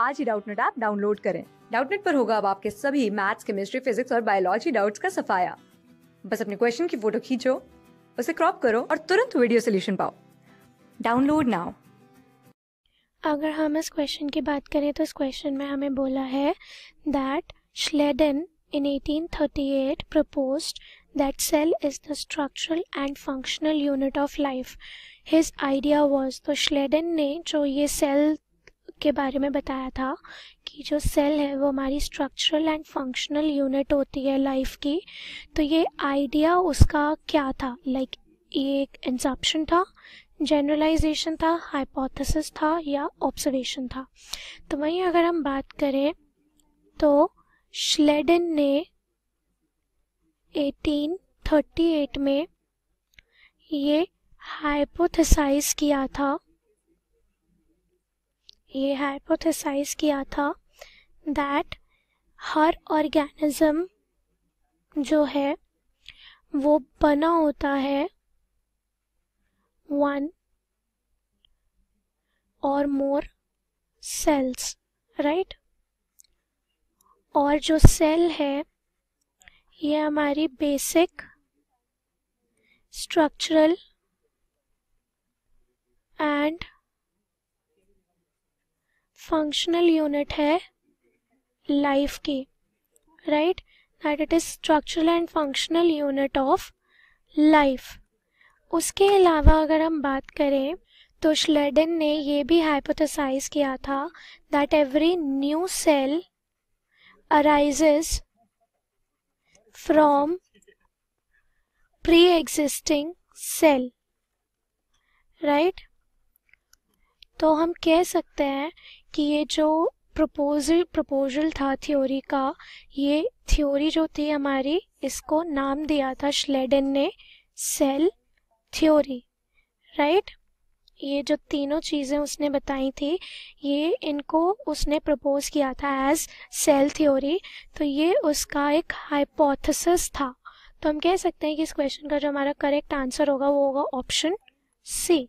आज ही Doubtnut app download करें डाउटनेट पर होगा अब आपके सभी मैथ्स केमिस्ट्री फिजिक्स और बायोलॉजी डाउट्स का सफाया बस अपने क्वेश्चन की फोटो खींचो उसे क्रॉप करो और तुरंत वीडियो सोल्यूशन पाओ डाउनलोड नाउ अगर हम इस क्वेश्चन की बात करें तो इस क्वेश्चन में हमें बोला है that Schleiden in 1838 proposed that cell is the structural and functional unit of life his idea was तो श्लेडन ने जो ये सेल के बारे में बताया था कि जो सेल है वो हमारी स्ट्रक्चरल एंड फंक्शनल यूनिट होती है लाइफ की तो ये आइडिया उसका क्या था लाइक like, ये एक इंसप्शन था जनरलाइजेशन था हाइपोथेसिस था या ऑब्जर्वेशन था तो वहीं अगर हम बात करें तो श्लेडन ने 1838 में ये हाइपोथेसाइज किया था ये हाइपोथेसाइज किया था दैट हर ऑर्गेनिज्म जो है वो बना होता है वन और मोर सेल्स राइट और जो सेल है ये हमारी basic structural and functional unit है लाइफ की right that it is structural and functional unit of life उसके अलावा अगर हम बात करें तो श्लेडन ने ये भी हाइपोथेसाइज किया था that every new cell arises from pre existing cell right तो हम कह सकते हैं कि ये जो प्रपोजल प्रपोजल था थ्योरी का ये थ्योरी जो थी हमारी इसको नाम दिया था श्लेडन ने सेल थ्योरी राइट ये जो तीनों चीज़ें उसने बताई थी ये इनको उसने प्रपोज किया था एज सेल थ्योरी तो ये उसका एक हाइपोथेसिस था तो हम कह सकते हैं कि इस क्वेश्चन का जो हमारा करेक्ट आंसर होगा वो होगा ऑप्शन सी